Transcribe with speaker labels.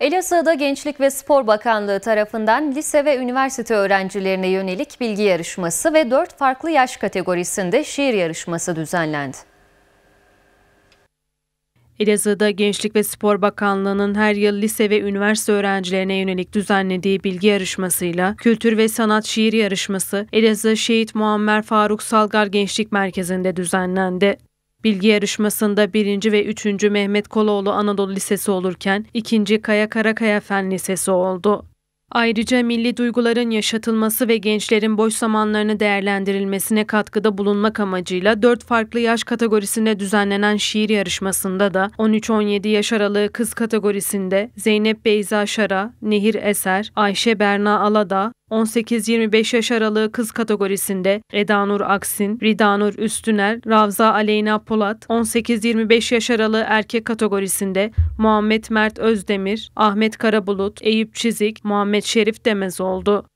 Speaker 1: Elazığ'da Gençlik ve Spor Bakanlığı tarafından lise ve üniversite öğrencilerine yönelik bilgi yarışması ve 4 farklı yaş kategorisinde şiir yarışması düzenlendi.
Speaker 2: Elazığ'da Gençlik ve Spor Bakanlığı'nın her yıl lise ve üniversite öğrencilerine yönelik düzenlediği bilgi yarışmasıyla Kültür ve Sanat Şiir Yarışması Elazığ Şehit Muammer Faruk Salgar Gençlik Merkezi'nde düzenlendi. Bilgi yarışmasında birinci ve üçüncü Mehmet Koloğlu Anadolu Lisesi olurken ikinci Kaya Karakaya Fen Lisesi oldu. Ayrıca milli duyguların yaşatılması ve gençlerin boş zamanlarını değerlendirilmesine katkıda bulunmak amacıyla dört farklı yaş kategorisinde düzenlenen şiir yarışmasında da 13-17 yaş aralığı kız kategorisinde Zeynep Beyza Şara, Nehir Eser, Ayşe Berna Alada, 18-25 yaş aralığı kız kategorisinde Edanur Aksin, Ridanur Üstüner, Ravza Aleyna Polat, 18-25 yaş aralığı erkek kategorisinde Muhammed Mert Özdemir, Ahmet Karabulut, Eyüp Çizik, Muhammed Şerif Demez oldu.